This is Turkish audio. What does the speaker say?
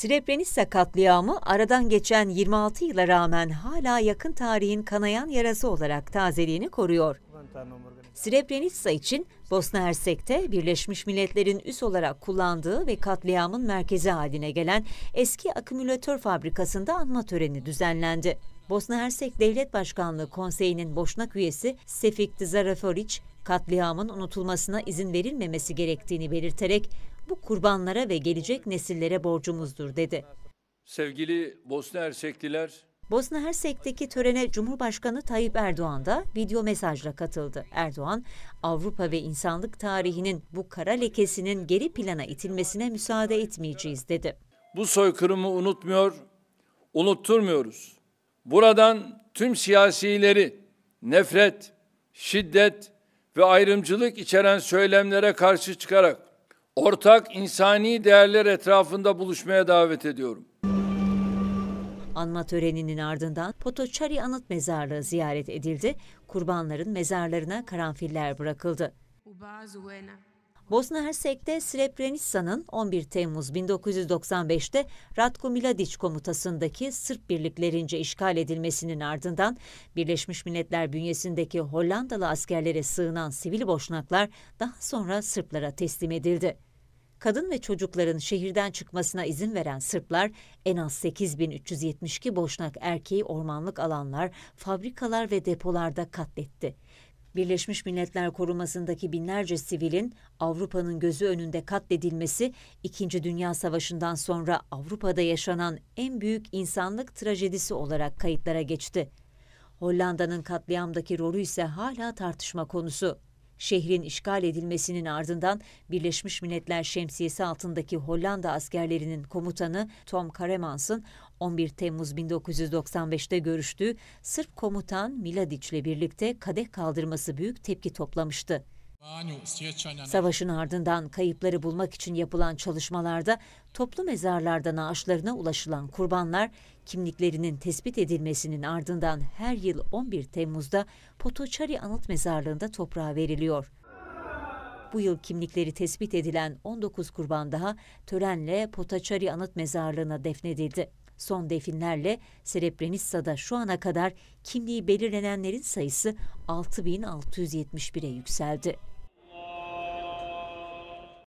Srebrenica katliamı aradan geçen 26 yıla rağmen hala yakın tarihin kanayan yarası olarak tazeliğini koruyor. Srebrenica için Bosna Hersek'te Birleşmiş Milletler'in üs olarak kullandığı ve katliamın merkezi haline gelen eski akümülatör fabrikasında anma töreni düzenlendi. Bosna Hersek Devlet Başkanlığı Konseyi'nin boşnak üyesi Sefik Zaraforic, katliamın unutulmasına izin verilmemesi gerektiğini belirterek bu kurbanlara ve gelecek nesillere borcumuzdur dedi. Sevgili Bosna Hersekliler, Bosna Hersek'teki törene Cumhurbaşkanı Tayyip Erdoğan da video mesajla katıldı. Erdoğan, Avrupa ve insanlık tarihinin bu kara lekesinin geri plana itilmesine müsaade etmeyeceğiz dedi. Bu soykırımı unutmuyor, unutturmuyoruz. Buradan tüm siyasileri nefret, şiddet ve ayrımcılık içeren söylemlere karşı çıkarak ortak insani değerler etrafında buluşmaya davet ediyorum. Anma töreninin ardından Potoçari Anıt Mezarlığı ziyaret edildi. Kurbanların mezarlarına karanfiller bırakıldı. Bosna Hersek'te Srebrenica'nın 11 Temmuz 1995'te Ratko Mladic komutasındaki Sırp birliklerince işgal edilmesinin ardından Birleşmiş Milletler bünyesindeki Hollandalı askerlere sığınan sivil boşnaklar daha sonra Sırplara teslim edildi kadın ve çocukların şehirden çıkmasına izin veren Sırplar en az 8372 boşnak erkeği ormanlık alanlar, fabrikalar ve depolarda katletti. Birleşmiş Milletler korumasındaki binlerce sivilin Avrupa'nın gözü önünde katledilmesi, İkinci Dünya Savaşı'ndan sonra Avrupa'da yaşanan en büyük insanlık trajedisi olarak kayıtlara geçti. Hollanda'nın katliamdaki rolü ise hala tartışma konusu. Şehrin işgal edilmesinin ardından Birleşmiş Milletler şemsiyesi altındaki Hollanda askerlerinin komutanı Tom Karemans'ın 11 Temmuz 1995'te görüştüğü Sırp komutan Miladic'le birlikte kadeh kaldırması büyük tepki toplamıştı. Savaşın ardından kayıpları bulmak için yapılan çalışmalarda toplu mezarlarda naaşlarına ulaşılan kurbanlar kimliklerinin tespit edilmesinin ardından her yıl 11 Temmuz'da Potoçari Anıt Mezarlığı'nda toprağa veriliyor. Bu yıl kimlikleri tespit edilen 19 kurban daha törenle Potaçari Anıt Mezarlığı'na defnedildi. Son definlerle Srebrenica'da şu ana kadar kimliği belirlenenlerin sayısı 6671'e yükseldi.